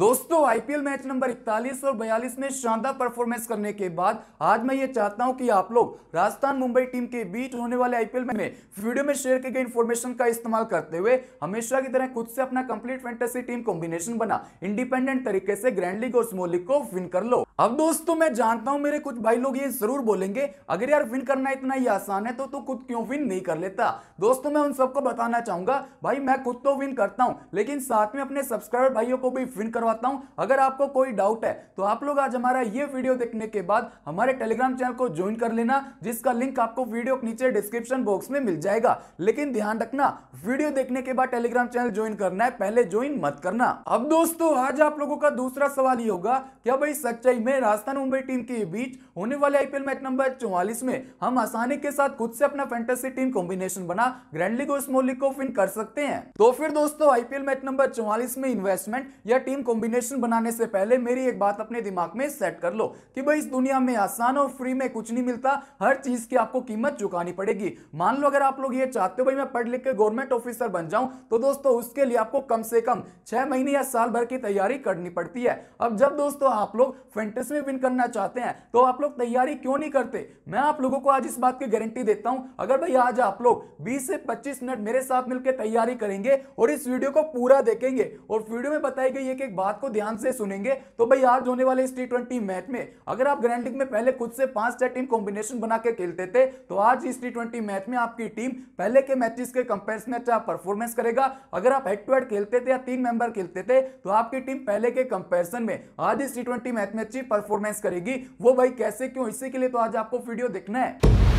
दोस्तों IPL match number 41 और 42 में शानदार परफॉर्मेंस करने के बाद आज मैं ये चाहता हूं कि आप लोग राजस्थान मुंबई टीम के बीच होने वाले आईपीएल में वीडियो में शेयर की गई इन्फॉर्मेशन का इस्तेमाल करते हुए हमेशा की तरह खुद से अपना कंप्लीट फैंटेसी टीम कॉम्बिनेशन बना इंडिपेंडेंट तरीके से ग्रैंड लीग और स्मॉल लीग को विन कर लो अब दोस्तों मैं जानता हूं मेरे कुछ भाई लोग ये जरूर बोलेंगे अगर यार विन करना इतना ही आसान है तो तू खुद क्यों विन नहीं कर लेता दोस्तों मैं उन सबको बताना चाहूंगा भाई मैं खुद तो विन करता हूँ लेकिन साथ में अपने सब्सक्राइबर भाइयों को भी विन कर करवाता हूं अगर आपको कोई डाउट है तो आप लोग आज हमारा ये वीडियो देखने के बाद हमारे टेलीग्राम चैनल को ज्वाइन कर लेना जिसका लिंक आपको वीडियो के नीचे डिस्क्रिप्शन बॉक्स में मिल जाएगा लेकिन ध्यान रखना वीडियो देखने के बाद टेलीग्राम चैनल ज्वाइन करना है पहले ज्वाइन मत करना अब दोस्तों आज आप लोगों का दूसरा सवाल ये होगा क्या भाई सच्चाई में राजस्थान मुंबई टीम के बीच होने वाले आईपीएल मैच नंबर चौवालीस में हम आसानी के साथ खुद से अपना फैंटेसी टीम कॉम्बिनेशन बना ग्रैंड लीग और स्मोल लीग को फिन कर सकते हैं तो फिर दोस्तों आईपीएल मैच नंबर चौवालीस में इन्वेस्टमेंट या टीम कॉम्बिनेशन बनाने से पहले मेरी एक बात अपने दिमाग में सेट कर लो कि भाई इस दुनिया में आसान और फ्री में कुछ नहीं मिलता हर चीज की आपको कीमत चुकानी पड़ेगी मान लो अगर आप लोग ये चाहते हो भाई मैं पढ़ लिख के गवर्नमेंट ऑफिसर बन जाऊं तो दोस्तों उसके लिए आपको कम से कम छह महीने या साल भर की तैयारी करनी पड़ती है अब जब दोस्तों आप लोग फेंटस में विन करना चाहते हैं तो आप लोग तैयारी क्यों नहीं करते मैं आप लोगों को आज इस बात की गारंटी देता हूं अगर भाई आज आप लोग बीस से पच्चीस मिनट मेरे साथ मिलकर तैयारी करेंगे और इस वीडियो को पूरा देखेंगे और वीडियो में बताई गई है कि बात को ध्यान से सुनेंगे तो भाई आज होने वाले इस टी मैच में अगर आप ग्रैंड लीग में पहले खुद से पांच छह टीम कॉम्बिनेशन बना के खेलते थे तो आज इस टी मैच में आपकी टीम पहले के मैचेस के कंपेयर में अच्छा परफॉर्मेंस करेगा अगर आप हेड टू हेड खेलते थे या तीन मेंबर खेलते थे तो आपकी टीम पहले के कंपेरिजन में आज इस टी मैच में अच्छी परफॉर्मेंस करेगी वो भाई कैसे क्यों इसी के लिए तो आज आपको वीडियो देखना है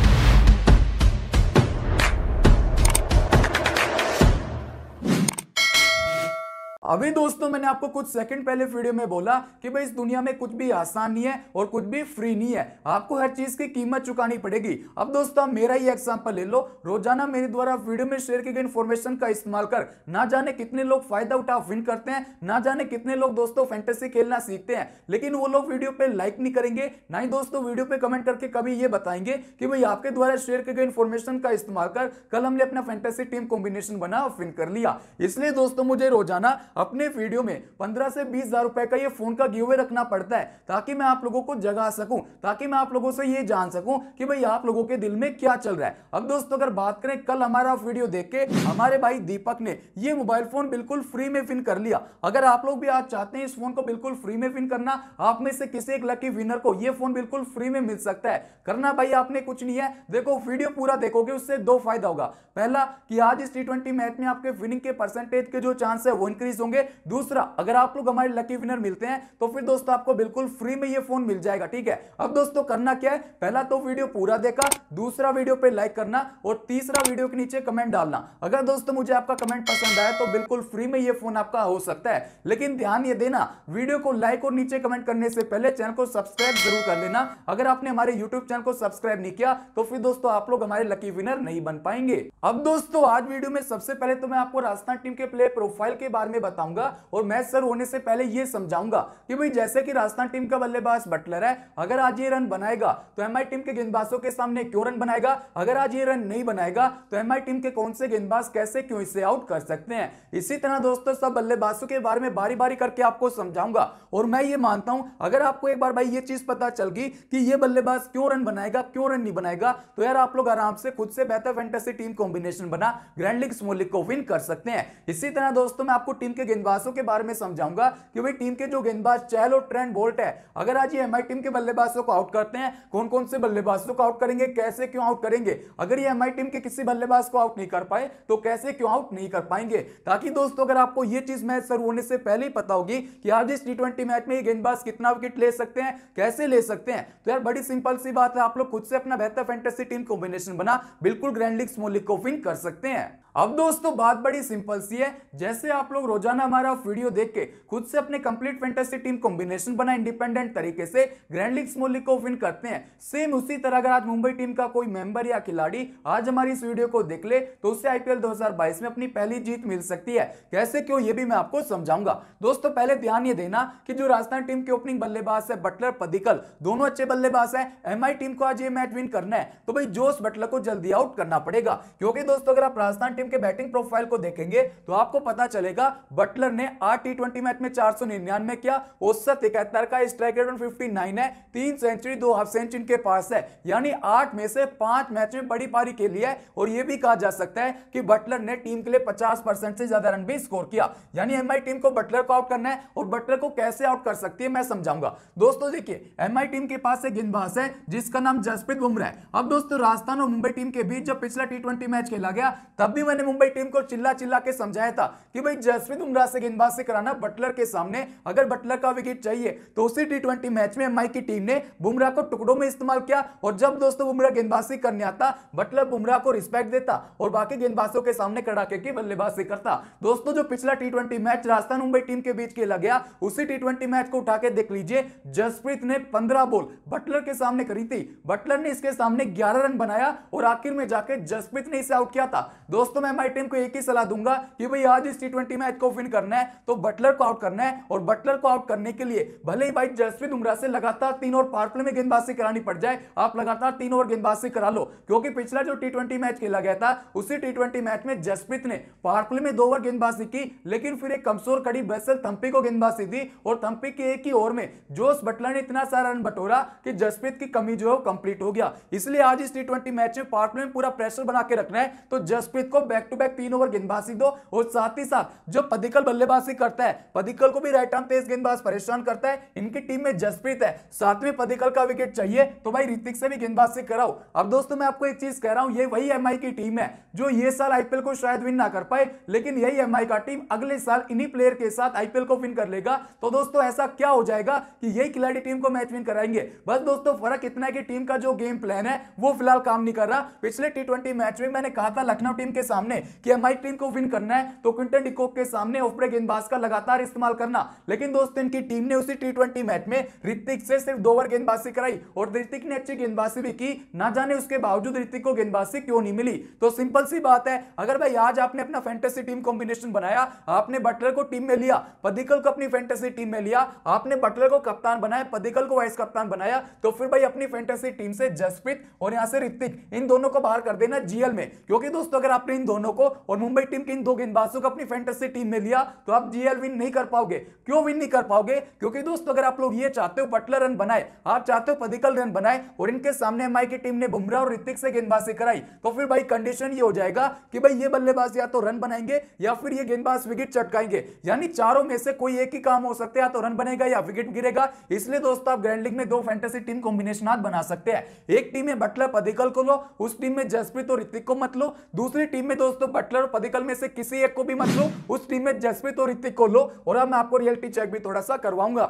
अभी दोस्तों मैंने आपको कुछ सेकंड पहले वीडियो में बोला कि भाई इस दुनिया में कुछ भी आसान नहीं है और कुछ भी फ्री नहीं है आपको हर चीज की कीमत चुकानी पड़ेगी अब दोस्तों मेरा ही एग्जाम्पल ले लो रोजाना मेरे द्वारा वीडियो में शेयर की गई इन्फॉर्मेशन का इस्तेमाल कर ना जाने कितने लोग फायदा उठा विन करते हैं ना जाने कितने लोग दोस्तों फैंटेसी खेलना सीखते हैं लेकिन वो लोग वीडियो पे लाइक नहीं करेंगे ना ही दोस्तों वीडियो पे कमेंट करके कभी ये बताएंगे कि भाई आपके द्वारा शेयर की गई इन्फॉर्मेशन का इस्तेमाल कर कल हमने अपना फैंटेसी टीम कॉम्बिनेशन बना विन कर लिया इसलिए दोस्तों मुझे रोजाना अपने वीडियो में पंद्रह से बीस हजार रुपए का ये फोन का गिवे रखना पड़ता है ताकि मैं आप लोगों को जगा सकूं ताकि मैं आप लोगों से ये जान सकूं कि भाई आप लोगों के दिल में क्या चल रहा है अब दोस्तों अगर बात करें कल हमारा वीडियो देख के हमारे भाई दीपक ने ये मोबाइल फोन बिल्कुल फ्री में फिन कर लिया अगर आप लोग भी आज चाहते हैं इस फोन को बिल्कुल फ्री में फिन करना आप में से किसी एक लकी विनर को यह फोन बिल्कुल फ्री में मिल सकता है करना भाई आपने कुछ नहीं है देखो वीडियो पूरा देखोगे उससे दो फायदा होगा पहला कि आज इस टी मैच में आपके विनिंग के परसेंटेज के जो चांस है वो इंक्रीज होंगे दूसरा अगर आप लोग हमारे लकी विनर मिलते हैं तो फिर दोस्तों आपको बिल्कुल फ्री में ये फोन मिल जाएगा ठीक है अब दोस्तों करना क्या है पहला तो वीडियो पूरा देखा दूसरा वीडियो पे लाइक करना और तीसरा वीडियो के नीचे कमेंट डालना अगर दोस्तों मुझे आपका कमेंट पसंद आया तो बिल्कुल फ्री में ये फोन आपका हो सकता है लेकिन ध्यान ये देना वीडियो को लाइक और नीचे कमेंट करने से पहले चैनल को सब्सक्राइब जरूर कर लेना अगर आपने हमारे यूट्यूब चैनल को सब्सक्राइब नहीं किया तो फिर दोस्तों आप लोग हमारे लकी विनर नहीं बन पाएंगे अब दोस्तों आज वीडियो में सबसे पहले तो मैं आपको राजस्थान टीम के प्लेयर प्रोफाइल के बारे में बताऊंगा और मैच सर होने से पहले यह समझाऊंगा कि भाई जैसे कि राजस्थान टीम का बल्लेबाज बटलर है अगर आज ये रन बनाएगा तो एम टीम के गेंदबाजों के सामने क्यों रन बनाएगा अगर आज ये रन नहीं बनाएगा तो एम टीम के कौन से गेंदबाज कैसे क्यों इसे आउट कर सकते हैं इसी तरह दोस्तों सब बल्लेबाजों के बारे में बारी बारी करके आपको समझाऊंगा और मैं ये मानता हूं अगर आपको एक बार भाई ये चीज पता चल गई कि ये बल्लेबाज क्यों रन बनाएगा क्यों रन नहीं बनाएगा तो यार आप लोग आराम से खुद से बेहतर फैंटेसी टीम कॉम्बिनेशन बना ग्रैंड लीग स्मॉल को विन कर सकते हैं इसी तरह दोस्तों मैं आपको टीम के के गेंदबाजों के बारे में समझाऊंगा कि भाई टीम के जो गेंदबाज चहल और ट्रेंड बोल्ट है अगर आज ये एमआई टीम के बल्लेबाजों को आउट करते हैं कौन कौन से बल्लेबाजों को आउट करेंगे कैसे क्यों आउट करेंगे अगर ये एमआई टीम के किसी बल्लेबाज को आउट नहीं कर पाए तो कैसे क्यों आउट नहीं कर पाएंगे ताकि दोस्तों अगर आपको ये चीज मैच शुरू होने से पहले ही पता होगी कि आज इस टी मैच में ये गेंदबाज कितना विकेट ले सकते हैं कैसे ले सकते हैं तो यार बड़ी सिंपल सी बात है आप लोग खुद से अपना बेहतर फैंटेसी टीम कॉम्बिनेशन बना बिल्कुल ग्रैंड लीग स्मॉल को विन कर सकते हैं अब दोस्तों बात बड़ी सिंपल सी है जैसे आप लोग रोजाना हमारा वीडियो देख के खुद से अपने कंप्लीट फेंटेसी टीम कॉम्बिनेशन बना इंडिपेंडेंट तरीके से ग्रैंड लीग स्मॉल लीग को विन करते हैं सेम उसी तरह अगर आज मुंबई टीम का कोई मेंबर या खिलाड़ी आज हमारी इस वीडियो को देख ले तो उससे आईपीएल दो में अपनी पहली जीत मिल सकती है कैसे क्यों ये भी मैं आपको समझाऊंगा दोस्तों पहले ध्यान ये देना कि जो राजस्थान टीम के ओपनिंग बल्लेबाज है बटलर पदिकल दोनों अच्छे बल्लेबाज है एम टीम को आज ये मैच विन करना है तो भाई जोश बटलर को जल्दी आउट करना पड़ेगा क्योंकि दोस्तों अगर आप राजस्थान टीम के बैटिंग प्रोफाइल को देखेंगे तो आपको पता चलेगा बटलर ने आठ टी मैच में चार सौ निन्यानवे किया औसत इकहत्तर का स्ट्राइक रेट फिफ्टी नाइन है तीन सेंचुरी दो हाफ सेंचुरी इनके पास है यानी आठ में से पांच मैच में बड़ी पारी खेली है और यह भी कहा जा सकता है कि बटलर ने टीम के लिए पचास परसेंट से ज्यादा रन भी स्कोर किया यानी एम टीम को बटलर को आउट करना है और बटलर को कैसे आउट कर सकती है मैं समझाऊंगा दोस्तों देखिए एम टीम के पास एक गेंदबाज है जिसका नाम जसप्रीत बुमराह है अब दोस्तों राजस्थान और मुंबई टीम के बीच जब पिछला टी मैच खेला गया तब भी मैंने मुंबई टीम को चिल्ला चिल्ला के समझाया था कि भाई जसप्रीत बुमराह से गेंदबाज से कराना बटलर के सामने अगर बटलर का विकेट चाहिए तो उसी टी मैच में एमआई की टीम ने बुमराह को टुकड़ों में इस्तेमाल किया और जब दोस्तों बुमराह गेंदबाजी करने आता बटलर बुमराह को रिस्पेक्ट देता और बाकी गेंदबाजों के सामने कड़ाके की बल्लेबाजी करता दोस्तों जो पिछला T match Rajasthan Mumbai team के बीच खेला गया उसी टी मैच को उठा के देख लीजिए जसप्रीत ने पंद्रह बोल बटलर के सामने करी थी बटलर ने इसके सामने ग्यारह रन बनाया और आखिर में जाकर जसप्रीत ने इसे आउट किया था दोस्तों मैं माई टीम को एक ही सलाह दूंगा कि भाई आज इस टी मैच को विन करना है तो बटलर को आउट करना है और बटलर को आउट करने के लिए भले ही भाई जसवीत बुमराह से लगातार तीन और पावर में गेंदबाजी करानी पड़ जाए आप लगातार तीन और गेंदबाजी करा लो क्योंकि पिछला जो टी मैच खेला गया था उसी टी मैच में जसप्रीत ने पावर में दो ओवर गेंदबाजी की लेकिन फिर एक कमजोर कड़ी बैसल थम्पी को गेंदबाजी दी और थम्पी के एक ही ओवर में जोश बटलर ने इतना सारा रन बटोरा कि जसप्रीत की कमी जो है कंप्लीट हो गया इसलिए आज इस टी मैच में पावर में पूरा प्रेशर बना के रखना है तो जसप्रीत को बैक टू बैक तीन ओवर गेंदबाजी दो और साथ ही साथ जो पदिकल बल्लेबाजी करता है पदिकल को भी राइट आर्म तेज गेंदबाज परेशान करता है इनकी टीम में जसप्रीत है साथ में पदिकल का विकेट चाहिए तो भाई ऋतिक से भी गेंदबाजी कराओ अब दोस्तों मैं आपको एक चीज कह रहा हूं ये वही एम की टीम है जो ये साल आईपीएल को शायद विन ना कर पाए लेकिन यही एम का टीम अगले साल इन्हीं प्लेयर के साथ आईपीएल को विन कर लेगा तो दोस्तों ऐसा क्या हो जाएगा कि यही खिलाड़ी टीम को मैच विन कराएंगे बस दोस्तों फर्क इतना है कि टीम का जो गेम प्लान है वो फिलहाल काम नहीं कर रहा पिछले टी मैच में मैंने कहा था लखनऊ टीम के सामने सामने कि एमआई टीम को विन करना है तो क्विंटन डिकोक के सामने ऑफ गेंदबाज का लगातार इस्तेमाल करना लेकिन दोस्तों इनकी टीम ने उसी टी मैच में ऋतिक से सिर्फ दो ओवर गेंदबाजी कराई और ऋतिक ने अच्छी गेंदबाजी भी की ना जाने उसके बावजूद ऋतिक को गेंदबाजी क्यों नहीं मिली तो सिंपल सी बात है अगर भाई आज आपने अपना फैंटेसी टीम कॉम्बिनेशन बनाया आपने बटलर को टीम में लिया पदिकल को अपनी फैंटेसी टीम में लिया आपने बटलर को कप्तान बनाया पदिकल को वाइस कप्तान बनाया तो फिर भाई अपनी फैंटेसी टीम से जसप्रीत और यहां से ऋतिक इन दोनों को बाहर कर देना जीएल में क्योंकि दोस्तों अगर आपने इन दोनों को और मुंबई टीम के इन दो गेंदबाजों को अपनी फैंटेसी टीम में लिया तो आप जीएल विन नहीं कर पाओगे क्यों विन नहीं कर पाओगे क्योंकि दोस्तों अगर आप लोग ये चाहते हो बटलर रन बनाए आप चाहते हो पदिकल रन बनाए और इनके सामने एम की टीम ने बुमरा और ऋतिक से गेंदबाजी कराई तो फिर भाई कंडीशन ये हो जाएगा कि भाई ये बल्लेबाज या तो रन बनाएंगे या फिर ये गेंदबाज विकेट चटकाएंगे यानी चारों में से कोई एक ही काम हो सकते हैं या तो रन बनेगा या विकेट गिरेगा इसलिए दोस्तों आप ग्रैंड लीग में दो फैंटेसी टीम कॉम्बिनेशन बना सकते हैं एक टीम में बटलर पदिकल को लो उस टीम में जसप्रीत और ऋतिक को मत लो दूसरी टीम में भी दोस्तों बटलर और पदिकल में से किसी एक को भी मत लो उस टीम में जसप्रीत और ऋतिक को लो और अब मैं आपको रियलिटी चेक भी थोड़ा सा करवाऊंगा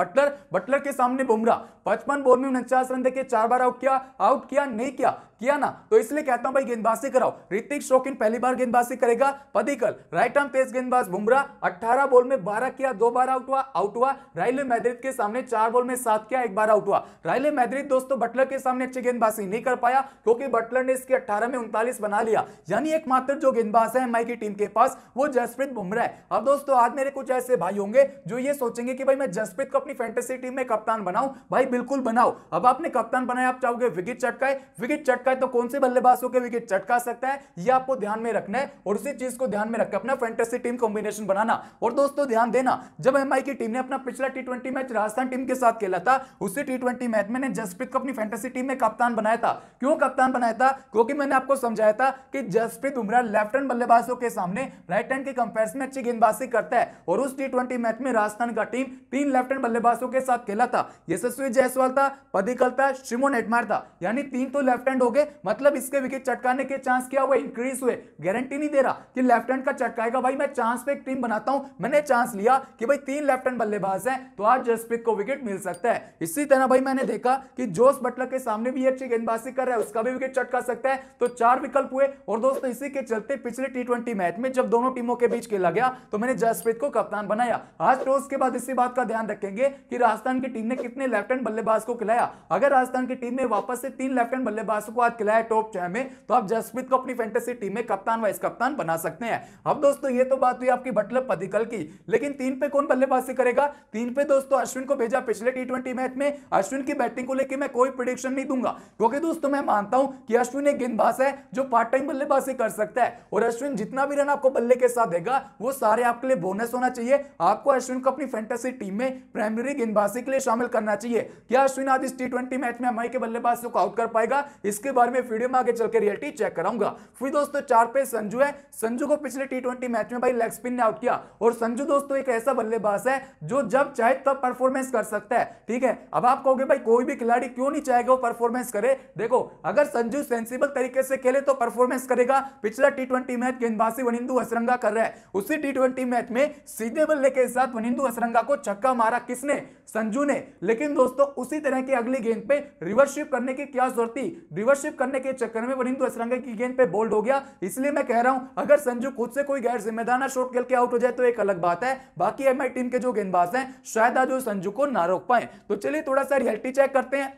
बटलर बटलर के सामने बुमराह पचपन बॉल में उनचास रन देके चार बार आउट किया आउट किया नहीं किया किया ना तो इसलिए कहता हूं भाई गेंदबाजी कराओ ऋतिक शोकिन पहली बार गेंदबाजी करेगा पदिकल राइट आर्म तेज गेंदबाज बुमरा अट्ठारह बॉल में बारह किया दो बार आउट हुआ आउट हुआ राइले मैद्रिद के सामने चार बॉल में सात किया एक बार आउट हुआ राइले मैद्रिद दोस्तों बटलर के सामने अच्छी गेंदबाजी नहीं कर पाया क्योंकि बटलर ने इसके अट्ठारह में उनतालीस बना लिया यानी एकमात्र जो गेंदबाज है एमआई की टीम के पास वो जसप्रीत बुमरा है अब दोस्तों आज मेरे कुछ ऐसे भाई होंगे जो ये सोचेंगे कि भाई मैं जसप्रीत को अपनी फैंटेसी टीम में कप्तान बनाऊ भाई बिल्कुल बनाओ अब आपने कप्तान बनाया आप चाहोगे विकेट चटकाए विकेट चटका सकता है तो कौन से बल्लेबाजों के विकेट चटका सकता है ये आपको ध्यान में रखना है और उसी चीज को ध्यान में रखकर अपना फेंटेसी टीम कॉम्बिनेशन बनाना और दोस्तों ध्यान देना जब एम की टीम ने अपना पिछला टी मैच राजस्थान टीम के साथ खेला था उसी टी मैच में जसप्रीत को अपनी फेंटेसी टीम में कप्तान बनाया था क्यों कप्तान बनाया था क्योंकि मैंने आपको समझाया था कि जसप्रीत उमरा लेफ्ट हैंड बल्लेबाजों के सामने राइट हैंड के कंपेयर में अच्छी गेंदबाजी करता है और उस टी मैच में राजस्थान का टीम तीन लेफ्ट हैंड बल्लेबाजों के साथ खेला था यशस्वी जायसवाल था पदिकल था शिमोन एटमार था यानी तीन तो लेफ्ट हैंड हो गए हुए मतलब इसके विकेट चटकाने के चांस क्या हुए इंक्रीज हुए गारंटी नहीं दे रहा कि लेफ्ट हैंड का चटकाएगा भाई मैं चांस पे एक टीम बनाता हूं मैंने चांस लिया कि भाई तीन लेफ्ट हैंड बल्लेबाज हैं तो आज जसप्रीत को विकेट मिल सकता है इसी तरह भाई मैंने देखा कि जोश बटलर के सामने भी अच्छी गेंदबाजी कर रहा है उसका भी विकेट चटका सकता है तो चार विकल्प हुए और दोस्तों इसी के चलते पिछले टी मैच में जब दोनों टीमों के बीच खेला गया तो मैंने जसप्रीत को कप्तान बनाया आज टॉस तो के बाद इसी बात का ध्यान रखेंगे कि राजस्थान की टीम ने कितने लेफ्ट हैंड बल्लेबाज को खिलाया अगर राजस्थान की टीम ने वापस से तीन लेफ्ट हैंड बल्लेबाज को बात खिलाया टॉप छह में तो आप जसप्रीत को अपनी फैंटेसी टीम में कप्तान वाइस कप्तान बना सकते हैं अब दोस्तों ये तो बात हुई आपकी बटलर पदिकल की लेकिन तीन पे कौन बल्लेबाजी करेगा तीन पे दोस्तों अश्विन को भेजा पिछले टी मैच में अश्विन की बैटिंग को लेकर मैं कोई प्रिडिक्शन नहीं दूंगा क्योंकि दोस्तों मैं मानता हूं कि अश्विन एक गेंदबाज है जो पार्ट टाइम बल्लेबाजी कर सकता है और अश्विन जितना भी रन आपको बल्ले के साथ देगा वो सारे आपके लिए बोनस होना चाहिए आपको अश्विन को अपनी फैंटेसी टीम में प्राइमरी गेंदबाजी के लिए शामिल करना चाहिए क्या अश्विन आज इस टी मैच में हमारे के बल्लेबाजों को आउट कर पाएगा इसके बारे में वीडियो में आगे चलकर रियलिटी चेक कराऊंगा फिर दोस्तों चार पे संजू है संजू को पिछले टी मैच में भाई लेग स्पिन ने आउट किया और संजू दोस्तों एक ऐसा बल्लेबाज है जो जब चाहे तब परफॉर्मेंस कर सकता है ठीक है अब आप कहोगे भाई कोई भी खिलाड़ी क्यों नहीं चाहेगा वो परफॉर्मेंस करे देखो अगर संजू सेंसिबल तरीके से खेले तो परफॉर्मेंस करेगा पिछला टी मैच गेंदबाजी वनिंदू असरंगा कर रहा है उसी टी मैच में सीधे बल्ले के साथ वनिंदू असरंगा को छक्का मारा किसने संजू ने लेकिन दोस्तों उसी तरह की अगली गेंद पे रिवर्स करने की क्या जरूरत थी रिवर्स मेंबरशिप करने के चक्कर में वरिंदु असरंगे की गेंद पे बोल्ड हो गया इसलिए मैं कह रहा हूं अगर संजू खुद से कोई गैर जिम्मेदाना शॉट खेल के आउट हो जाए तो एक अलग बात है बाकी एमआई टीम के जो गेंदबाज हैं शायद आज वो संजू को ना रोक पाए तो चलिए थोड़ा सा रियलिटी चेक करते हैं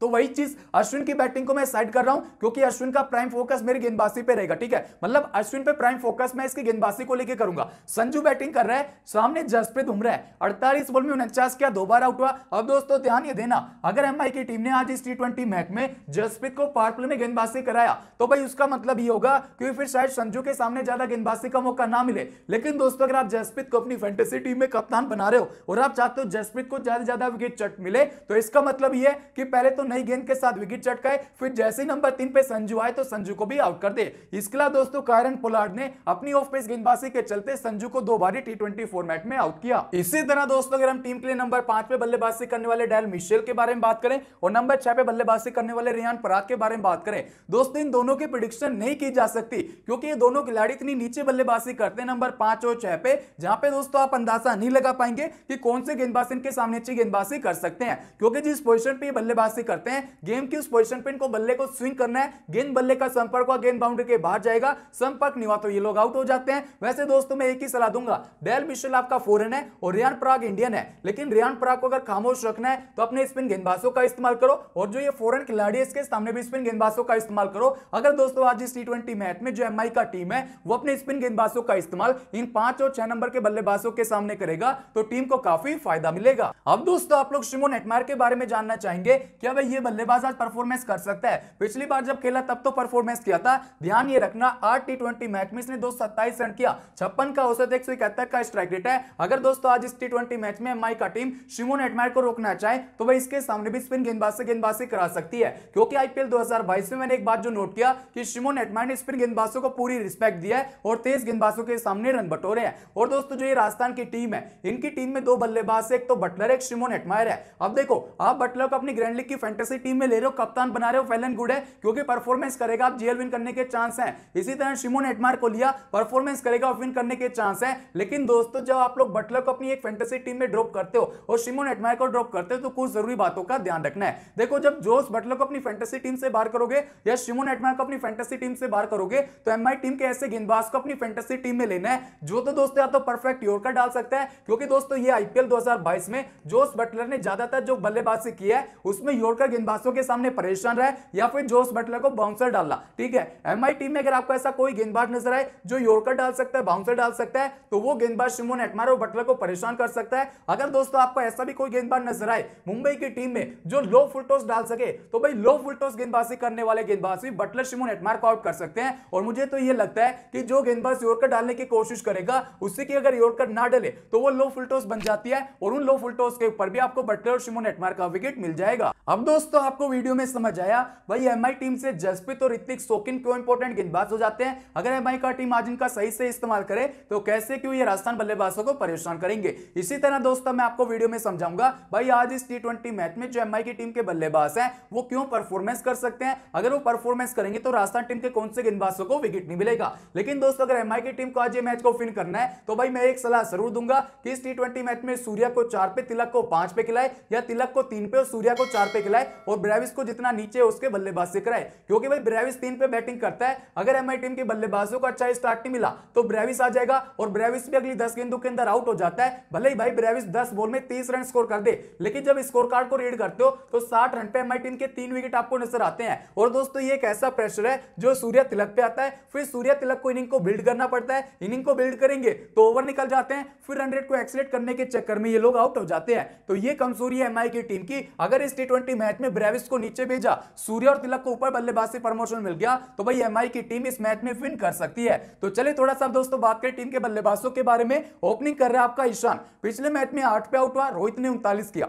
तो वही चीज अश्विन की बैटिंग को मैं साइड कर रहा हूं क्योंकि अश्विन का प्राइम फोकस मेरी गेंदबाजी पे रहेगा ठीक है मतलब अश्विन पे प्राइम फोकस मैं इसकी गेंदबाजी को लेके करूंगा संजू बैटिंग कर रहा है सामने जसप्रीत उमरा है अड़तालीस बॉल में उनचास क्या दो बार आउट हुआ अब दोस्तों ध्यान ये देना अगर एम की टीम ने आज इस टी मैच में जसप्रीत को पावर प्ले में गेंदबाजी कराया तो भाई उसका मतलब ये होगा क्योंकि फिर शायद संजू के सामने ज्यादा गेंदबाजी का मौका ना मिले लेकिन दोस्तों अगर आप जसप्रीत को अपनी फैंटेसी टीम में कप्तान बना रहे हो और आप चाहते हो जसप्रीत को ज्यादा ज्यादा विकेट चट मिले तो इसका मतलब यह है कि पहले तो नई गेंद के साथ विकेट चटकाए फिर जैसे ही नंबर तीन पे संजू आए तो संजू को भी आउट कर दे इसके अलावा दोस्तों कायरन पोलार्ड ने अपनी ऑफ पेस गेंदबाजी के चलते संजू को दो बारी टी फॉर्मेट में आउट किया इसी तरह दोस्तों अगर हम टीम के लिए नंबर पांच पे बल्लेबाजी करने वाले डैल मिशेल के बारे में बात करें और नंबर छह पे बल्लेबाजी करने वाले रिहान पराग के बारे में बात करें दोस्तों इन दोनों की प्रिडिक्शन नहीं की जा सकती क्योंकि ये दोनों खिलाड़ी इतनी नीचे बल्लेबाजी करते हैं नंबर पांच और छह पे जहां पे दोस्तों आप अंदाजा नहीं लगा पाएंगे कि कौन से गेंदबाज इनके सामने अच्छी गेंदबाजी कर सकते हैं क्योंकि जिस पोजिशन पर बल्लेबाजी कर करते हैं गेम की उस पोजिशन पे इनको बल्ले को स्विंग करना है गेंद बल्ले का संपर्क हुआ गेंद बाउंड्री के बाहर जाएगा संपर्क नहीं हुआ तो ये लोग आउट हो जाते हैं वैसे दोस्तों मैं एक ही सलाह दूंगा डेल मिशल आपका फोरन है और रियान पराग इंडियन है लेकिन रियान पराग को अगर खामोश रखना है तो अपने स्पिन गेंदबाजों का इस्तेमाल करो और जो ये फॉरन खिलाड़ी है इसके सामने भी स्पिन गेंदबाजों का इस्तेमाल करो अगर दोस्तों आज इस टी मैच में जो एम का टीम है वो अपने स्पिन गेंदबाजों का इस्तेमाल इन पांच और छह नंबर के बल्लेबाजों के सामने करेगा तो टीम को काफी फायदा मिलेगा अब दोस्तों आप लोग शिमोन हेटमायर के बारे में जानना चाहेंगे क्या भाई ये बल्लेबाज आज परफॉर्मेंस कर सकता है पिछली बार जब खेला तब तो परफॉर्मेंस किया था ध्यान ये रखना आठ टी ट्वेंटी मैच में इसने दो सत्ताईस रन किया छप्पन का औसत एक सौ इकहत्तर का स्ट्राइक रेट है अगर दोस्तों आज इस टी मैच में एमआई का टीम शिमोन एडमायर को रोकना चाहे तो वह इसके सामने भी स्पिन गेंदबाज से गेंदबाज करा सकती है क्योंकि आईपीएल दो में मैंने एक बात जो नोट किया कि शिमोन एडमायर ने स्पिन गेंदबाजों को पूरी रिस्पेक्ट दिया है और तेज गेंदबाजों के सामने रन बटोरे हैं और दोस्तों जो ये राजस्थान की टीम है इनकी टीम में दो बल्लेबाज एक तो बटलर एक शिमोन एटमायर है अब देखो आप बटलर को अपनी ग्रैंड लीग की फैंटेसी टीम में ले रहे हो कप्तान बना रहे हो फेलन गुड है क्योंकि परफॉर्मेंस करेगा आप जीएल विन करने के चांस हैं इसी तरह शिमोन एटमार को लिया परफॉर्मेंस करेगा विन करने के चांस है लेकिन दोस्तों जब आप लोग बटलर को अपनी एक फैंटेसी टीम में ड्रॉप करते हो और शिमोन एटमार को ड्रॉप करते हो तो कुछ जरूरी बातों का ध्यान रखना है देखो जब जोश बटलर को अपनी फैंटेसी टीम से बाहर करोगे या शिमोन एटमार को अपनी फैंटेसी टीम से बाहर करोगे तो एम टीम के ऐसे गेंदबाज को अपनी फैंटेसी टीम में लेना है जो तो दोस्तों या तो परफेक्ट योर का डाल सकता है क्योंकि दोस्तों ये आईपीएल 2022 में जोस बटलर ने ज्यादातर जो बल्लेबाजी की है उसमें योरकर बटलर गेंदबाजों के सामने परेशान रहा या फिर जोश बटलर को बाउंसर डालना ठीक है एमआई टीम में अगर आपको ऐसा कोई गेंदबाज नजर आए जो योरकर डाल सकता है बाउंसर डाल सकता है तो वो गेंदबाज शिमोन एटमारो बटलर को परेशान कर सकता है अगर दोस्तों आपको ऐसा भी कोई गेंदबाज नजर आए मुंबई की टीम में जो लो फुलटोस डाल सके तो भाई लो फुलटोस गेंदबाजी करने वाले गेंदबाज भी बटलर शिमोन एटमार को आउट कर सकते हैं और मुझे तो यह लगता है कि जो गेंदबाज योरकर डालने की कोशिश करेगा उससे की अगर योरकर ना डाले तो वो लो फुलटोस बन जाती है और उन लो फुलटोस के ऊपर भी आपको बटलर और शिमोन एटमार का विकेट मिल जाएगा अब दोस्तों दोस्तों आपको वीडियो में समझ आया भाई एम टीम से जसप्रीत और ऋतिक सोकिन क्यों इंपॉर्टेंट गेंदबाज हो जाते हैं अगर एम का टीम आज इनका सही से इस्तेमाल करे तो कैसे क्यों ये राजस्थान बल्लेबाजों को परेशान करेंगे इसी तरह दोस्तों मैं आपको वीडियो में समझाऊंगा भाई आज इस टी मैच में जो एम की टीम के बल्लेबाज है वो क्यों परफॉर्मेंस कर सकते हैं अगर वो परफॉर्मेंस करेंगे तो राजस्थान टीम के कौन से गेंदबाजों को विकेट नहीं मिलेगा लेकिन दोस्तों अगर एम की टीम को आज ये मैच को फिन करना है तो भाई मैं एक सलाह जरूर दूंगा कि इस टी मैच में सूर्या को चार पे तिलक को पांच पे खिलाए या तिलक को तीन पे और सूर्या को चार पे खिलाए और ब्रेविस को जितना नीचे उसके बल्लेबाज से कराए क्योंकि भाई ब्रेविस तीन पे बैटिंग करता है अगर एम टीम के बल्लेबाजों को अच्छा स्टार्ट नहीं मिला तो ब्रेविस आ जाएगा और ब्रेविस भी अगली दस गेंदों के अंदर आउट हो जाता है भले ही भाई ब्रेविस दस बॉल में तीस रन स्कोर कर दे लेकिन जब स्कोर कार्ड को रीड करते हो तो साठ रन पे एम टीम के तीन विकेट आपको नजर आते हैं और दोस्तों ये एक ऐसा प्रेशर है जो सूर्य तिलक पे आता है फिर सूर्य तिलक को इनिंग को बिल्ड करना पड़ता है इनिंग को बिल्ड करेंगे तो ओवर निकल जाते हैं फिर हंड्रेड को एक्सलेट करने के चक्कर में ये लोग आउट हो जाते हैं तो ये कमजोरी है एमआई की टीम की अगर इस टी ट्वेंटी मैच में ब्रेविस को नीचे भेजा सूर्य और तिलक को ऊपर बल्लेबाज से प्रमोशन मिल गया तो भाई एम की टीम इस मैच में विन कर सकती है तो चले थोड़ा सा दोस्तों बात करें टीम के बल्लेबाजों के बारे में ओपनिंग कर रहा है आपका ईशान पिछले मैच में आठ पे आउट हुआ रोहित ने उनतालीस किया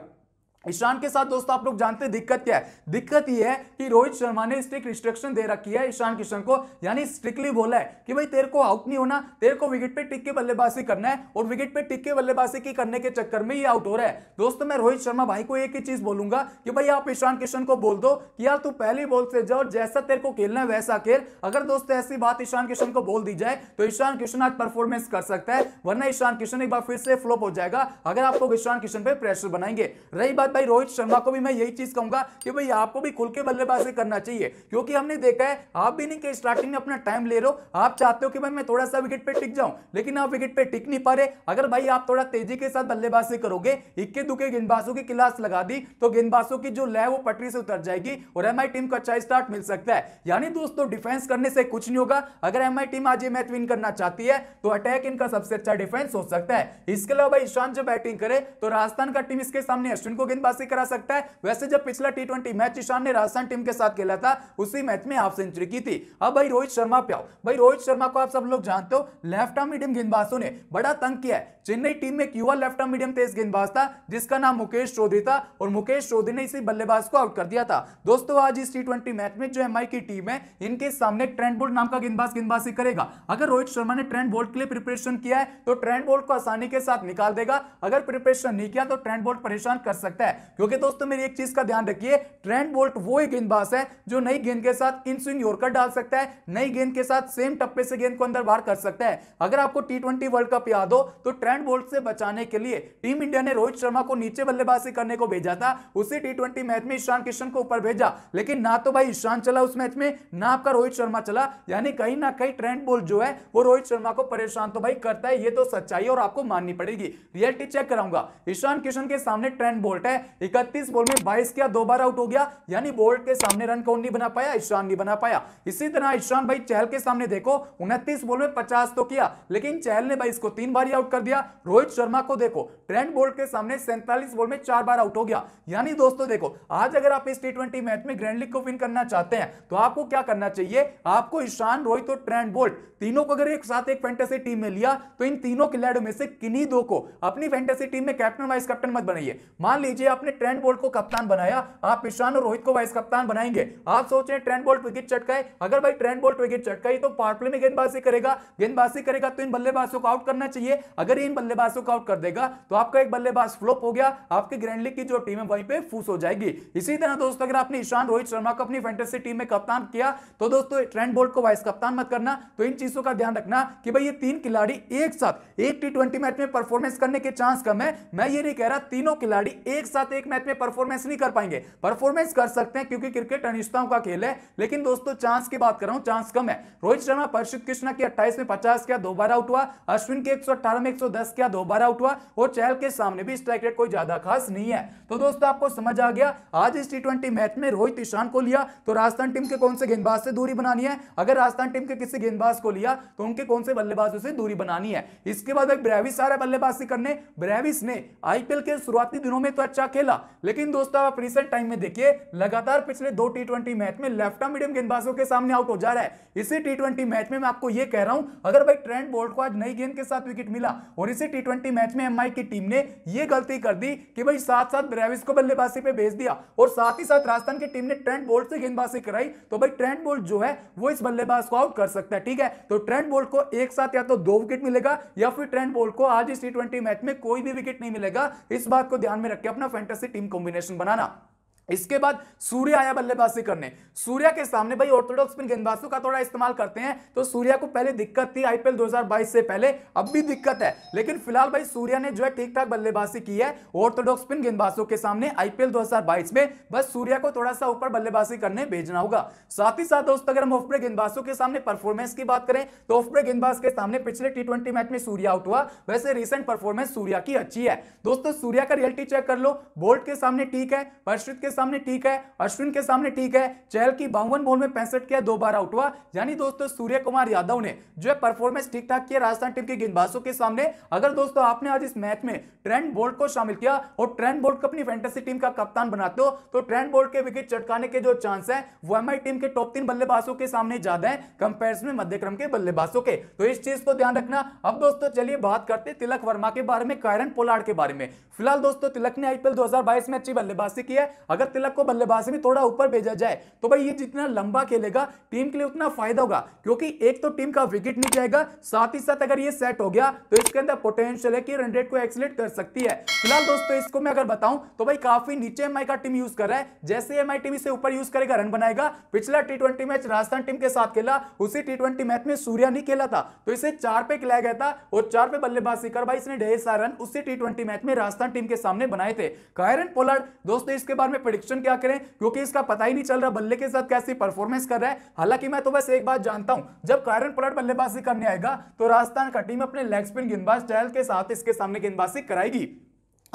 ईशान के साथ दोस्तों आप लोग जानते हैं दिक्कत क्या है दिक्कत ये है कि रोहित शर्मा ने स्ट्रिक्ट रिस्ट्रिक्शन दे रखी है ईशान किशन को यानी स्ट्रिक्टली बोला है कि भाई तेरे को आउट नहीं होना तेरे को विकेट पे टिक के बल्लेबाजी करना है और विकेट पे टिक के बल्लेबाजी की करने के चक्कर में ही आउट हो रहा है दोस्तों मैं रोहित शर्मा भाई को एक ही चीज बोलूंगा कि भाई आप ईशान किशन को बोल दो कि यार तू पहली बोल से जाओ जैसा तेरे को खेलना है वैसा खेल अगर दोस्तों ऐसी बात ईशान किशन को बोल दी जाए तो ईशान किशन आज परफॉर्मेंस कर सकता है वरना ईशान किशन एक बार फिर से फ्लोप हो जाएगा अगर आप लोग ईशान किशन पर प्रेशर बनाएंगे रही बात भाई रोहित शर्मा को भी मैं यही चीज कहूंगा कि भाई आपको भी खुल के बल्लेबाजी करना चाहिए क्योंकि हमने देखा है आप भी नहीं कि स्टार्टिंग में अपना टाइम ले रहे हो आप चाहते हो कि भाई मैं थोड़ा सा विकेट पे टिक जाऊं लेकिन आप विकेट पे टिक नहीं पा रहे अगर भाई आप थोड़ा तेजी के साथ बल्लेबाजी करोगे इक्के दुके गेंदबाजों की क्लास लगा दी तो गेंदबाजों की जो लय वो पटरी से उतर जाएगी और एम टीम को अच्छा स्टार्ट मिल सकता है यानी दोस्तों डिफेंस करने से कुछ नहीं होगा अगर एम टीम आज ये मैच विन करना चाहती है तो अटैक इनका सबसे अच्छा डिफेंस हो सकता है इसके अलावा ईशान जब बैटिंग करे तो राजस्थान का टीम इसके सामने अश्विन को गेंदबाज गेंदबाजी करा सकता है वैसे जब पिछला टी ट्वेंटी मैच ईशान ने राजस्थान टीम के साथ खेला था उसी मैच में हाफ सेंचुरी की थी अब भाई रोहित शर्मा पे आओ भाई रोहित शर्मा को आप सब लोग जानते हो लेफ्ट आर्म मीडियम गेंदबाजों ने बड़ा तंग किया है चेन्नई टीम में एक युवा लेफ्ट आर्म मीडियम तेज गेंदबाज था जिसका नाम मुकेश चौधरी था और मुकेश चौधरी ने इसी बल्लेबाज को आउट कर दिया था दोस्तों आज इस टी मैच में जो एम की टीम है इनके सामने ट्रेंड बोल्ट नाम का गेंदबाज गेंदबाजी करेगा अगर रोहित शर्मा ने ट्रेंड बोल्ट के लिए प्रिपरेशन किया है तो ट्रेंड बोल्ट को आसानी के साथ निकाल देगा अगर प्रिपरेशन नहीं किया तो ट्रेंड बोल्ट परेशान कर सकता है क्योंकि दोस्तों मेरी एक चीज का ध्यान रखिए ट्रेंड बोल्ट वो ही गेंदबाज है जो नई गेंद के साथ इन स्विंग योरकर डाल सकता है नई गेंद के साथ सेम टप्पे से गेंद को अंदर बाहर कर सकता है अगर आपको टी वर्ल्ड कप याद हो तो ट्रेंड नारायण बोल्ट से बचाने के लिए टीम इंडिया ने रोहित शर्मा को नीचे बल्लेबाजी करने को भेजा था उसी टी ट्वेंटी मैच में ईशान किशन को ऊपर भेजा लेकिन ना तो भाई ईशान चला उस मैच में ना आपका रोहित शर्मा चला यानी कहीं ना कहीं ट्रेंड बोल्ट जो है वो रोहित शर्मा को परेशान तो भाई करता है ये तो सच्चाई और आपको माननी पड़ेगी रियलिटी चेक कराऊंगा ईशान किशन के सामने ट्रेंड बोल्ट है इकतीस बॉल में बाईस किया दो बार आउट हो गया यानी बोल्ट के सामने रन कौन नहीं बना पाया ईशान नहीं बना पाया इसी तरह ईशान भाई चहल के सामने देखो उनतीस बॉल में पचास तो किया लेकिन चहल ने भाई इसको तीन बार आउट कर दिया रोहित शर्मा को देखो ट्रेंड बोल्ट के सामने सैंतालीस बोल में चार बार आउट हो गया यानी दोस्तों देखो आज अगर आप इस टी मैच में ग्रैंड लीग को विन करना चाहते हैं तो आपको क्या करना चाहिए आपको ईशान रोहित और ट्रेंड बोल्ट तीनों को अगर एक साथ एक फैंटेसी टीम में लिया तो इन तीनों खिलाड़ियों में से किन्हीं दो को अपनी फैंटेसी टीम में कैप्टन वाइस कैप्टन मत बनाइए मान लीजिए आपने ट्रेंड बोल्ट को कप्तान बनाया आप ईशान और रोहित को वाइस कप्तान बनाएंगे आप सोच रहे ट्रेंड बोल्ट विकेट चटकाए अगर भाई ट्रेंड बोल्ट विकेट चटकाई तो पार्ट में गेंदबाजी करेगा गेंदबाजी करेगा तो इन बल्लेबाजों को आउट करना चाहिए अगर इन बल्लेबाजों को आउट कर देगा तो आपका एक बल्लेबाज फ्लॉप हो गया आपके ग्रैंड लीग की जो टीम है वहीं पे फूस हो जाएगी इसी तरह दोस्तों अगर आपने ईशान रोहित शर्मा को अपनी फैंटेसी टीम में कप्तान किया तो दोस्तों ट्रेंड बोल्ट को वाइस कप्तान मत करना तो इन चीजों का ध्यान रखना कि भाई ये तीन खिलाड़ी एक साथ एक टी मैच में परफॉर्मेंस करने के चांस कम है मैं ये नहीं कह रहा तीनों खिलाड़ी एक साथ एक मैच में परफॉर्मेंस नहीं कर पाएंगे परफॉर्मेंस कर सकते हैं क्योंकि क्रिकेट अनिश्चिताओं का खेल है लेकिन दोस्तों चांस की बात कर रहा हूं चांस कम है रोहित शर्मा परशिद कृष्णा की अट्ठाईस में पचास क्या बार आउट हुआ अश्विन के एक सौ में एक सौ दस क्या दो बार आउट हुआ और चहल के सामने भी स्ट्राइक रेट कोई ज्यादा खास नहीं है तो दोस्तों आपको समझ आ गया आज इस टी मैच में रोहित ईशान को लिया तो राजस्थान टीम के कौन से गेंदबाज से दूरी बनानी है अगर राजस्थान टीम के किसी गेंदबाज को लिया तो उनके कौन से बल्लेबाजों से दूरी बनानी है इसके बाद एक ब्रेविस आ रहा है बल्लेबाजी करने ब्रेविस ने आईपीएल के शुरुआती दिनों में तो अच्छा खेला लेकिन दोस्तों आप रिसेंट टाइम में देखिए लगातार पिछले दो टी मैच में लेफ्ट आर्म मीडियम गेंदबाजों के सामने आउट हो जा रहा है इसी टी मैच में मैं आपको यह कह रहा हूं अगर भाई ट्रेंड बोल्ट को आज नई गेंद के साथ विकेट मिला और और इसी टी ट्वेंटी मैच में एमआई की टीम ने यह गलती कर दी कि भाई साथ साथ ब्रेविस को बल्लेबाजी पे भेज दिया और साथ ही साथ राजस्थान की टीम ने ट्रेंट बोल्ट से गेंदबाजी कराई तो भाई ट्रेंट बोल्ट जो है वो इस बल्लेबाज को आउट कर सकता है ठीक है तो ट्रेंट बोल्ट को एक साथ या तो दो विकेट मिलेगा या फिर ट्रेंट बोल्ट को आज इस टी मैच में कोई भी विकेट नहीं मिलेगा इस बात को ध्यान में रखकर अपना फैंटेसी टीम कॉम्बिनेशन बनाना इसके बाद सूर्य आया बल्लेबाजी करने सूर्य के सामने भाई ऑर्थोडॉक्स स्पिन गेंदबाजों का थोड़ा इस्तेमाल करते हैं तो सूर्य को पहले दिक्कत थी आईपीएल 2022 से पहले अब भी दिक्कत है लेकिन फिलहाल भाई सूर्य ने जो है ठीक ठाक बल्लेबाजी की है ऑर्थोडॉक्स स्पिन गेंदबाजों के सामने आईपीएल 2022 में बस सूर्य को थोड़ा सा ऊपर बल्लेबाजी करने भेजना होगा साथ ही साथ दोस्तों अगर हम ऑफ ब्रेक गेंदबाजों के सामने परफॉर्मेंस की बात करें तो ऑफ ब्रेक गेंदबाज के सामने पिछले टी मैच में सूर्य आउट हुआ वैसे रिसेंट परफॉर्मेंस सूर्या की अच्छी है दोस्तों सूर्या का रियलिटी चेक कर लो बोल्ट के सामने ठीक है परश्रित के सामने ठीक है अश्विन के सामने ठीक है चहल की बावन बॉल में पैंसठ किया दो बार आउट हुआ यानी दोस्तों सूर्य कुमार यादव ने जो है परफॉर्मेंस ठीक ठाक किया राजस्थान टीम के गेंदबाजों के सामने अगर दोस्तों आपने आज इस मैच में ट्रेंड बोल्ट को शामिल किया और ट्रेंड बोल्ट को अपनी फैंटेसी टीम का कप्तान बनाते हो तो ट्रेंड बोल्ट के विकेट चटकाने के जो चांस है वो एम टीम के टॉप तीन बल्लेबाजों के सामने ज्यादा है कंपेरिजन में मध्यक्रम के बल्लेबाजों के तो इस चीज को ध्यान रखना अब दोस्तों चलिए बात करते तिलक वर्मा के बारे में कायरन पोलाड के बारे में फिलहाल दोस्तों तिलक ने आईपीएल 2022 में अच्छी बल्लेबाजी की है अगर अगर तिलक को बल्लेबाज से भी थोड़ा ऊपर भेजा जाए तो भाई ये जितना लंबा खेलेगा टीम के लिए उतना फायदा होगा क्योंकि एक तो टीम का विकेट नहीं जाएगा साथ ही साथ अगर ये सेट हो गया तो इसके अंदर पोटेंशियल है कि रन रेट को एक्सलेट कर सकती है फिलहाल दोस्तों इसको मैं अगर बताऊं तो भाई काफी नीचे एम का टीम यूज कर रहा है जैसे एम टीम इसे ऊपर यूज करेगा रन बनाएगा पिछला टी मैच राजस्थान टीम के साथ खेला उसी टी मैच में सूर्या नहीं खेला था तो इसे चार पे खिलाया गया था और चार पे बल्लेबाजी कर भाई इसने ढेर सारा रन उसी टी मैच में राजस्थान टीम के सामने बनाए थे कायरन पोलार्ड दोस्तों इसके बारे में प्रिडिक्शन क्या करें क्योंकि इसका पता ही नहीं चल रहा बल्ले के साथ कैसी परफॉर्मेंस कर रहा है हालांकि मैं तो बस एक बात जानता हूं जब कारण पलट बल्लेबाजी करने आएगा तो राजस्थान का टीम अपने लेग स्पिन गेंदबाज टहल के साथ इसके सामने गेंदबाजी कराएगी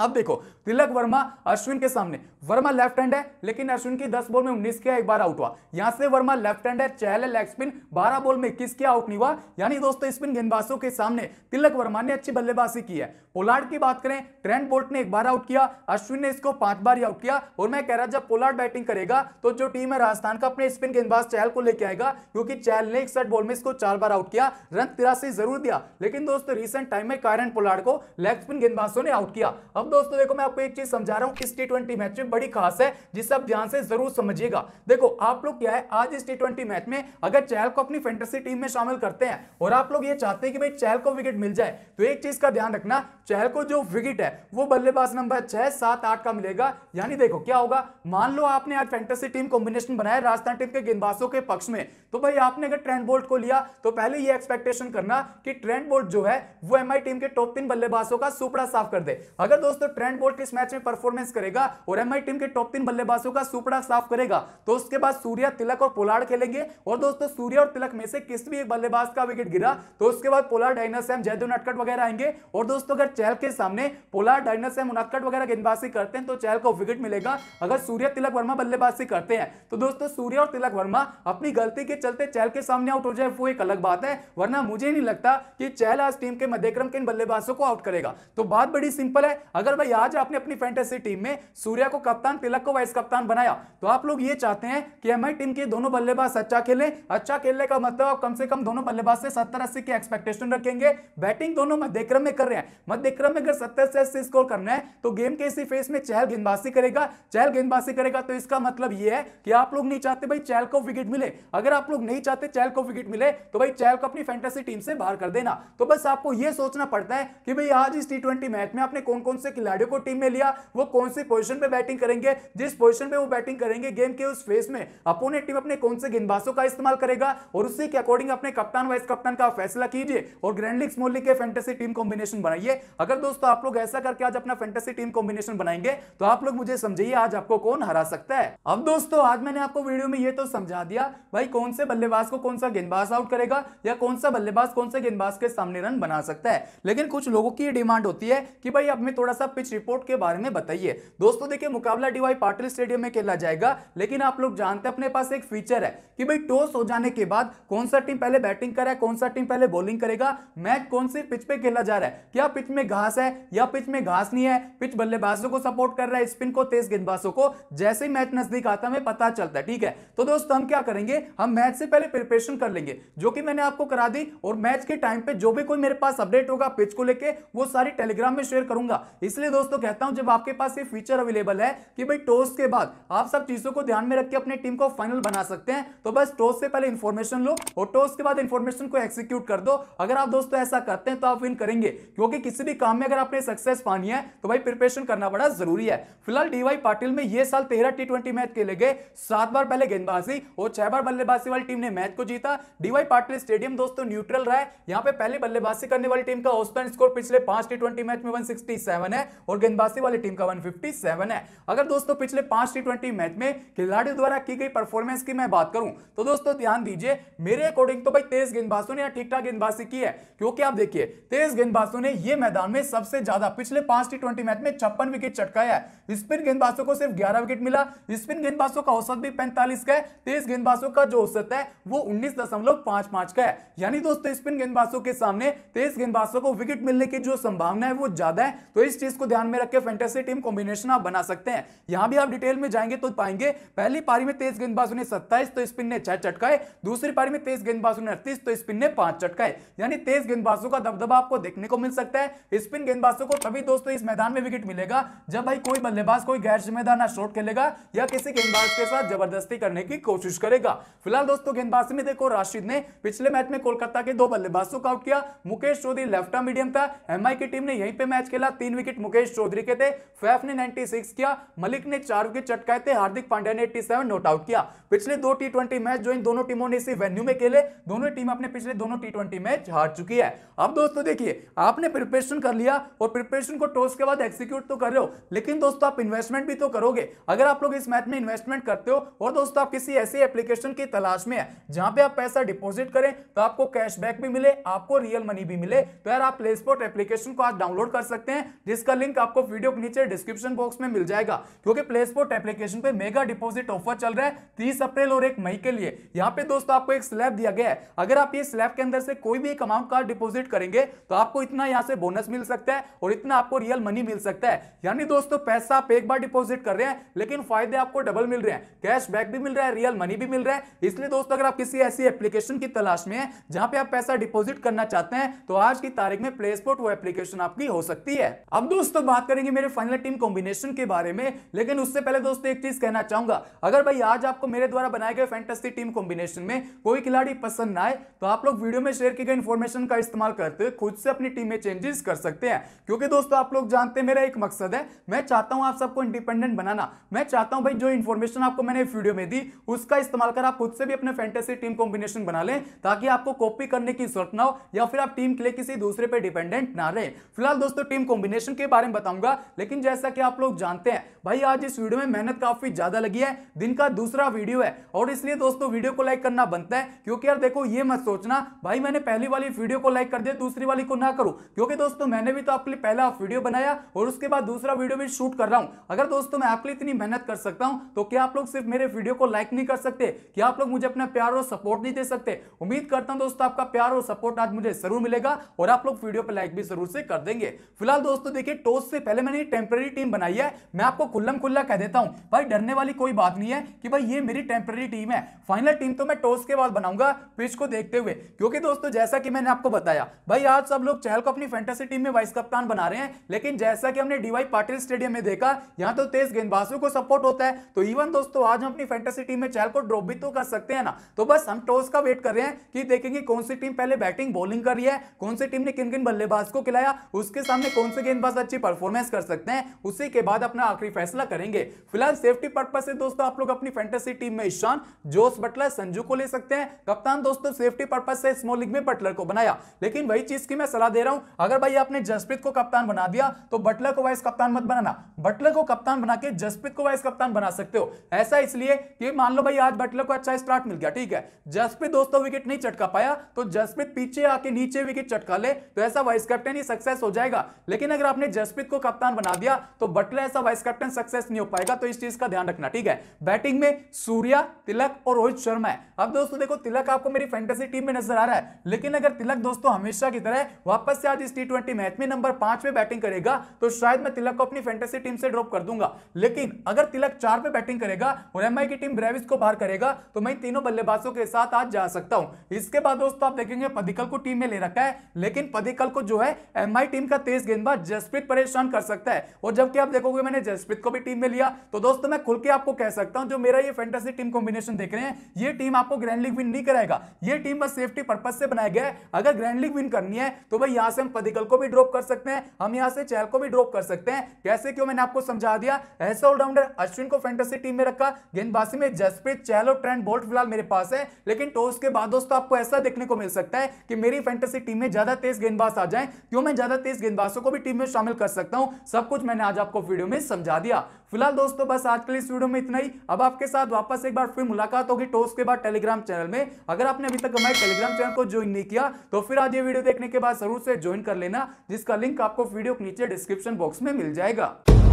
अब देखो तिलक वर्मा अश्विन के सामने वर्मा लेफ्ट हैंड है लेकिन अश्विन की 10 बॉल में 19 किया एक बार आउट हुआ यहां से वर्मा लेफ्ट हैंड है चहले लेग स्पिन 12 बॉल में 21 किया आउट नहीं हुआ यानी दोस्तों स्पिन गेंदबाजों के सामने तिलक वर्मा ने अच्छी बल्लेबाजी की है पोलार्ड की बात करें ट्रेंट बोल्ट ने एक बार आउट किया अश्विन ने इसको पांच बार आउट किया और मैं कह रहा जब पोलार्ड बैटिंग करेगा तो जो टीम है राजस्थान का अपने स्पिन गेंदबाज चहल को लेकर आएगा क्योंकि चहल ने इकसठ बॉल में इसको चार बार आउट किया रन तिरासी जरूर दिया लेकिन दोस्तों रिसेंट टाइम में कारण पोलार्ड को लेग स्पिन गेंदबाजों ने आउट किया अब दोस्तों देखो मैं आपको एक चीज समझा रहा हूं इस टी मैच में बड़ी खास है जिसे आप ध्यान से जरूर समझिएगा देखो आप लोग क्या है आज इस टी मैच में अगर चहल को अपनी फेंटेसी टीम में शामिल करते हैं और आप लोग ये चाहते हैं कि भाई चहल को विकेट मिल जाए तो एक चीज का ध्यान रखना चहल को जो विकेट है वो बल्लेबाज नंबर छह सात आठ का मिलेगा यानी देखो क्या होगा मान लो आपने आज फेंटेसी टीम कॉम्बिनेशन बनाया राजस्थान टीम के गेंदबाजों के पक्ष में तो भाई आपने अगर ट्रेंड बोल्ट को लिया तो पहले ये एक्सपेक्टेशन करना कि ट्रेंड बोल्ट जो है वो एमआई टीम के टॉप तीन बल्लेबाजों का सुपड़ा साफ कर दे अगर दोस्तों दोस्तों ट्रेंड बोल्ट इस मैच में परफॉर्मेंस करेगा और एम टीम के टॉप तीन बल्लेबाजों का सुपड़ा साफ करेगा तो उसके बाद सूर्या तिलक और पोलाड खेलेंगे और दोस्तों सूर्य और तिलक में से किस भी एक बल्लेबाज का विकेट गिरा तो उसके बाद पोलाड डाइनस एम जयदेव नटकट वगैरह आएंगे और दोस्तों अगर चहल के सामने पोलाड डाइनस एम नटकट वगैरह गेंदबाजी करते हैं तो चहल को विकेट मिलेगा अगर सूर्य तिलक वर्मा बल्लेबाजी करते हैं तो दोस्तों सूर्य और तिलक वर्मा अपनी गलती के चलते चहल के सामने आउट हो जाए वो एक अलग बात है वरना मुझे नहीं लगता कि चहल आज टीम के मध्यक्रम के इन बल्लेबाजों को आउट करेगा तो बात बड़ी सिंपल है अगर भाई आज आपने अपनी फैंटेसी टीम में सूर्या को कप्तान तिलक को वाइस कप्तान बनाया तो आप लोग ये चाहते हैं कि हमारी टीम के दोनों बल्लेबाज अच्छा खेले अच्छा खेलने का मतलब आप कम से कम दोनों बल्लेबाज से सत्तर अस्सी की एक्सपेक्टेशन रखेंगे बैटिंग दोनों मध्यक्रम में कर रहे हैं मध्यक्रम में अगर सत्तर से अस्सी स्कोर करना है तो गेम के इसी फेस में चहल गेंदबाजी करेगा चहल गेंदबाजी करेगा तो इसका मतलब यह है कि आप लोग नहीं चाहते भाई चहल को विकेट मिले अगर आप लोग नहीं चाहते चहल को विकेट मिले तो भाई चहल को अपनी फैंटेसी टीम से बाहर कर देना तो बस आपको यह सोचना पड़ता है कि भाई आज इस टी मैच में आपने कौन कौन से खिलाड़ियों को टीम में लिया वो कौन सी पोजिशन पर बैटिंग करेंगे जिस पोजिशन पर वो बैटिंग करेंगे गेम के उस फेस में अपोनेट टीम अपने कौन से गेंदबाजों का इस्तेमाल करेगा और उसी के अकॉर्डिंग अपने कप्तान वाइस कप्तान का फैसला कीजिए और ग्रैंड लीग स्मॉल लीग के फैंटेसी टीम कॉम्बिनेशन बनाइए अगर दोस्तों आप लोग ऐसा करके आज अपना फैंटेसी टीम कॉम्बिनेशन बनाएंगे तो आप लोग मुझे समझिए आज आपको कौन हरा सकता है अब दोस्तों आज मैंने आपको वीडियो में ये तो समझा दिया भाई कौन से बल्लेबाज को कौन सा गेंदबाज आउट करेगा या कौन सा बल्लेबाज कौन से गेंदबाज के सामने रन बना सकता है लेकिन कुछ लोगों की डिमांड होती है कि भाई अब मैं थोड़ा सा सा पिच रिपोर्ट के बारे में बताइए दोस्तों देखिए मुकाबला डीवाई पाटिल स्टेडियम में खेला जाएगा लेकिन आप लोग जानते हैं अपने पास एक फीचर है कि भाई टॉस हो जाने के बाद कौन सा टीम पहले बैटिंग करे कौन सा टीम पहले बॉलिंग करेगा मैच कौन सी पिच पे खेला जा रहा है क्या पिच में घास है या पिच में घास नहीं है पिच बल्लेबाजों को सपोर्ट कर रहा है स्पिन को तेज गेंदबाजों को जैसे ही मैच नजदीक आता है पता चलता है ठीक है तो दोस्तों हम क्या करेंगे हम मैच से पहले प्रिपरेशन कर लेंगे जो कि मैंने आपको करा दी और मैच के टाइम पे जो भी कोई मेरे पास अपडेट होगा पिच को लेके वो सारी टेलीग्राम में शेयर करूंगा इसलिए दोस्तों कहता हूं जब आपके पास ये फीचर अवेलेबल है कि भाई टॉस के बाद आप सब चीजों को ध्यान में रखकर अपने टीम को फाइनल बना सकते हैं तो बस टॉस से पहले इंफॉर्मेशन लो और टॉस के बाद इंफॉर्मेशन को एक्सिक्यूट कर दो अगर आप दोस्तों ऐसा करते हैं तो आप विन करेंगे क्योंकि किसी भी काम में अगर आपने सक्सेस पानी है तो भाई प्रिपरेशन करना बड़ा जरूरी है फिलहाल डीवाई पाटिल में यह साल तेरह टी मैच खेले गए सात बार पहले गेंदबाजी और छह बार बल्लेबाजी वाली टीम ने मैच को जीता डीवाई पाटिल स्टेडियम दोस्तों न्यूट्रल रहा है यहाँ पे पहले बल्लेबाजी करने वाली टीम का औसतन स्कोर पिछले पांच टी मैच में 167 है है और गेंदबाजी वाली टीम का 157 है अगर दोस्तों पिछले पांच टी मैच में खिलाड़ियों द्वारा की गई परफॉर्मेंस की मैं बात करूं तो दोस्तों ध्यान दीजिए मेरे अकॉर्डिंग तो भाई तेज गेंदबाजों ने ठीक ठाक गेंदबाजी की है क्योंकि आप देखिए तेज गेंदबाजों ने यह मैदान में सबसे ज्यादा पिछले पांच टी मैच में छप्पन विकेट चटकाया है स्पिन गेंदबाजों को सिर्फ ग्यारह विकेट मिला स्पिन गेंदबाजों का औसत भी पैंतालीस का है तेज गेंदबाजों का जो औसत है वो उन्नीस का है यानी दोस्तों स्पिन गेंदबाजों के सामने तेज गेंदबाजों को विकेट मिलने की जो संभावना है वो ज्यादा है तो इस चीज चीज को ध्यान में रखकर फेंटेसी टीम कॉम्बिनेशन आप बना सकते हैं यहां भी आप डिटेल में जाएंगे तो पाएंगे पहली पारी में तेज गेंदबाजों ने सत्ताईस तो स्पिन ने छह चटकाए दूसरी पारी में तेज गेंदबाजों ने अड़तीस तो स्पिन ने पांच चटकाए यानी तेज गेंदबाजों का दबदबा आपको देखने को मिल सकता है स्पिन गेंदबाजों को तभी दोस्तों इस मैदान में विकेट मिलेगा जब भाई कोई बल्लेबाज कोई गैर जिम्मेदार ना शॉट खेलेगा या किसी गेंदबाज के साथ जबरदस्ती करने की कोशिश करेगा फिलहाल दोस्तों गेंदबाजी में देखो राशिद ने पिछले मैच में कोलकाता के दो बल्लेबाजों को आउट किया मुकेश चौधरी लेफ्ट मीडियम था एमआई की टीम ने यहीं पे मैच खेला तीन विकेट मुकेश चौधरी के थे फैफ ने 96 किया मलिक ने चार विकेट चटकाए थे हार्दिक पांड्या ने 87 सेवन नॉट आउट किया पिछले दो टी ट्वेंटी मैच जो इन दोनों टीमों ने इसी वेन्यू में खेले दोनों टीम अपने पिछले दोनों टी ट्वेंटी मैच हार चुकी है अब दोस्तों देखिए आपने प्रिपरेशन कर लिया और प्रिपरेशन को टॉस के बाद एक्सिक्यूट तो कर रहे हो लेकिन दोस्तों आप इन्वेस्टमेंट भी तो करोगे अगर आप लोग इस मैच में इन्वेस्टमेंट करते हो और दोस्तों आप किसी ऐसी एप्लीकेशन की तलाश में है जहां पर आप पैसा डिपोजिट करें तो आपको कैशबैक भी मिले आपको रियल मनी भी मिले तो यार आप प्ले स्पोर्ट एप्लीकेशन को आज डाउनलोड कर सकते हैं जिस इसका लिंक आपको वीडियो के नीचे डिस्क्रिप्शन बॉक्स में मिल जाएगा क्योंकि प्ले स्पोर्ट एप्लीकेशन पे मेगा डिपॉजिट ऑफर चल रहा है तीस अप्रैल और एक मई के लिए यहाँ पे दोस्तों आपको एक स्लैब दिया गया है अगर आप ये स्लैब के अंदर से कोई भी एक अमाउंट का डिपोजिट करेंगे तो आपको इतना यहाँ से बोनस मिल सकता है और इतना आपको रियल मनी मिल सकता है यानी दोस्तों पैसा आप एक बार डिपोजिट कर रहे हैं लेकिन फायदे आपको डबल मिल रहे हैं कैश बैक भी मिल रहा है रियल मनी भी मिल रहा है इसलिए दोस्तों अगर आप किसी ऐसी एप्लीकेशन की तलाश में है जहां पे आप पैसा डिपॉजिट करना चाहते हैं तो आज की तारीख में प्ले स्पोर्ट वो एप्लीकेशन आपकी हो सकती है अब दोस्तों तो बात करेंगे मेरे फाइनल टीम कॉम्बिनेशन के बारे में लेकिन उससे पहले दोस्तों एक चीज कहना चाहूंगा अगर भाई आज आपको मेरे द्वारा बनाए गए फैंटेसी टीम कॉम्बिनेशन में कोई खिलाड़ी पसंद ना आए तो आप लोग वीडियो में शेयर की गई इन्फॉर्मेशन का इस्तेमाल करते हुए खुद से अपनी टीम में चेंजेस कर सकते हैं क्योंकि दोस्तों आप लोग जानते हैं मेरा एक मकसद है मैं चाहता हूं आप सबको इंडिपेंडेंट बनाना मैं चाहता हूं भाई जो इन्फॉर्मेशन आपको मैंने वीडियो में दी उसका इस्तेमाल कर आप खुद से भी अपने फैंटेसी टीम कॉम्बिनेशन बना लें ताकि आपको कॉपी करने की जरूरत ना हो या फिर आप टीम के लिए किसी दूसरे पर डिपेंडेंट ना रहे फिलहाल दोस्तों टीम कॉम्बिनेशन इसके बारे में बताऊंगा लेकिन जैसा कि आप लोग जानते हैं भाई आज इस वीडियो में मेहनत काफी ज्यादा लगी है दिन का दूसरा वीडियो है और इसलिए दोस्तों वीडियो को लाइक करना बनता है क्योंकि यार देखो ये मत सोचना भाई मैंने पहली वाली वीडियो को लाइक कर दिया दूसरी वाली को ना करूं क्योंकि दोस्तों मैंने भी तो आपके लिए पहला वीडियो बनाया और उसके बाद दूसरा वीडियो भी शूट कर रहा हूं अगर दोस्तों मैं आपके लिए इतनी मेहनत कर सकता हूं तो क्या आप लोग सिर्फ मेरे वीडियो को लाइक नहीं कर सकते क्या आप लोग मुझे अपना प्यार और सपोर्ट नहीं दे सकते उम्मीद करता हूं दोस्तों आपका प्यार और सपोर्ट आज मुझे जरूर मिलेगा और आप लोग वीडियो पर लाइक भी जरूर से कर देंगे फिलहाल दोस्तों देखिए के टोस से पहले मैंने टेम्पररी टीम बनाई है मैं आपको खुल्लम खुल्ला कह देता हूं भाई डरने वाली कोई बात नहीं है कि भाई ये मेरी टेम्पररी टीम है फाइनल टीम तो मैं टॉस के बाद बनाऊंगा पिच को देखते हुए क्योंकि दोस्तों जैसा कि मैंने आपको बताया भाई आज सब लोग चहल को अपनी फैंटेसी टीम में वाइस कप्तान बना रहे हैं लेकिन जैसा कि हमने डीवाई पाटिल स्टेडियम में देखा यहां तो तेज गेंदबाजों को सपोर्ट होता है तो इवन दोस्तों आज हम अपनी फैंटेसी टीम में चहल को ड्रॉप भी तो कर सकते हैं ना तो बस हम टॉस का वेट कर रहे हैं कि देखेंगे कौन सी टीम पहले बैटिंग बॉलिंग कर रही है कौन सी टीम ने किन किन बल्लेबाज को खिलाया उसके सामने कौन से गेंदबाज अच्छी परफॉर्मेंस कर सकते हैं उसी के बाद अपना आखिरी फैसला करेंगे फिलहाल सेफ्टी पर्पज से दोस्तों आप लोग अपनी फैंटेसी टीम में ईशान जोश बटलर संजू को ले सकते हैं कप्तान दोस्तों सेफ्टी पर्पज से स्मॉल लीग में बटलर को बनाया लेकिन वही चीज की मैं सलाह दे रहा हूं अगर भाई आपने जसप्रीत को कप्तान बना दिया तो बटलर को वाइस कप्तान मत बनाना बटलर को कप्तान बना के जसप्रीत को वाइस कप्तान बना सकते हो ऐसा इसलिए कि मान लो भाई आज बटलर को अच्छा स्टार्ट मिल गया ठीक है जसप्रीत दोस्तों विकेट नहीं चटका पाया तो जसप्रीत पीछे आके नीचे विकेट चटका ले तो ऐसा वाइस कैप्टन ही सक्सेस हो जाएगा लेकिन अगर आपने जसप्रीत को कप्तान बना दिया तो बटलर ऐसा वाइस कैप्टन सक्सेस नहीं हो पाएगा तो इस चीज का ध्यान रखना ठीक है बैटिंग में सूर्या तिलक और रोहित शर्मा है अब दोस्तों देखो तिलक आपको मेरी फैंटेसी टीम में नजर आ रहा है लेकिन अगर तिलक दोस्तों हमेशा की तरह वापस से आज इस टी मैच में नंबर पांच में बैटिंग करेगा तो शायद मैं तिलक को अपनी फैंटेसी टीम से ड्रॉप कर दूंगा लेकिन अगर तिलक चार पे बैटिंग करेगा और एमआई की टीम ब्रेविस को बाहर करेगा तो मैं तीनों बल्लेबाजों के साथ आज जा सकता हूं इसके बाद दोस्तों आप देखेंगे पदिकल को टीम में ले रखा है लेकिन पदिकल को जो है एमआई टीम का तेज गेंदबाज जसप्रीत भी परेशान कर सकता है और जबकि आप देखोगे मैंने जसप्रीत को भी टीम में लिया तो दोस्तों मैं खुल के आपको कह सकता हूं जो मेरा ये फैंटेसी टीम कॉम्बिनेशन देख रहे हैं ये टीम आपको ग्रैंड लीग विन नहीं कराएगा ये टीम बस सेफ्टी पर्पज से बनाया गया है अगर ग्रैंड लीग विन करनी है तो भाई यहां से हम पदिकल को भी ड्रॉप कर सकते हैं हम यहां से चहल को भी ड्रॉप कर सकते हैं कैसे क्यों मैंने आपको समझा दिया ऐसा ऑलराउंडर अश्विन को फैंटेसी टीम में रखा गेंदबाजी में जसप्रीत चहल और ट्रेंड बोल्ट फिलहाल मेरे पास है लेकिन टॉस के बाद दोस्तों आपको ऐसा देखने को मिल सकता है कि मेरी फैंटेसी टीम में ज्यादा तेज गेंदबाज आ जाए क्यों मैं ज्यादा तेज गेंदबाजों को भी टीम में शामिल शामिल कर सकता हूं सब कुछ मैंने आज आपको वीडियो में समझा दिया फिलहाल दोस्तों बस आज के लिए इस वीडियो में इतना ही अब आपके साथ वापस एक बार फिर मुलाकात होगी टोस के बाद टेलीग्राम चैनल में अगर आपने अभी तक हमारे टेलीग्राम चैनल को ज्वाइन नहीं किया तो फिर आज ये वीडियो देखने के बाद जरूर से ज्वाइन कर लेना जिसका लिंक आपको वीडियो के नीचे डिस्क्रिप्शन बॉक्स में मिल जाएगा